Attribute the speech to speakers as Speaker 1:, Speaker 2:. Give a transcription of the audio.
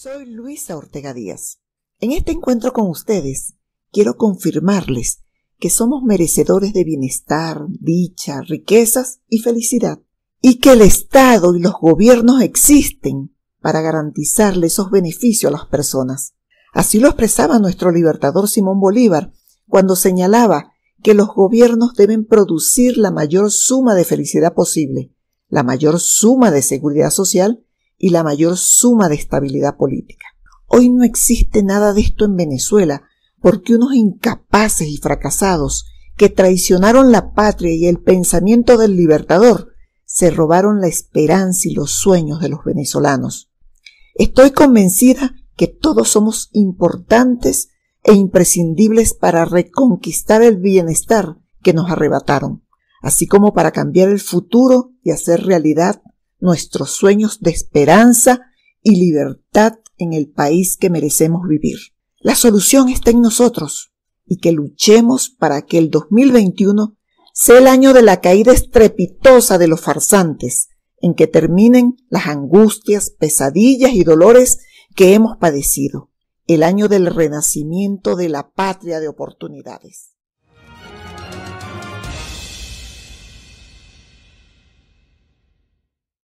Speaker 1: Soy Luisa Ortega Díaz. En este encuentro con ustedes, quiero confirmarles que somos merecedores de bienestar, dicha, riquezas y felicidad, y que el Estado y los gobiernos existen para garantizarle esos beneficios a las personas. Así lo expresaba nuestro libertador Simón Bolívar cuando señalaba que los gobiernos deben producir la mayor suma de felicidad posible, la mayor suma de seguridad social y la mayor suma de estabilidad política. Hoy no existe nada de esto en Venezuela porque unos incapaces y fracasados que traicionaron la patria y el pensamiento del libertador se robaron la esperanza y los sueños de los venezolanos. Estoy convencida que todos somos importantes e imprescindibles para reconquistar el bienestar que nos arrebataron, así como para cambiar el futuro y hacer realidad nuestros sueños de esperanza y libertad en el país que merecemos vivir. La solución está en nosotros y que luchemos para que el 2021 sea el año de la caída estrepitosa de los farsantes, en que terminen las angustias, pesadillas y dolores que hemos padecido, el año del renacimiento de la patria de oportunidades.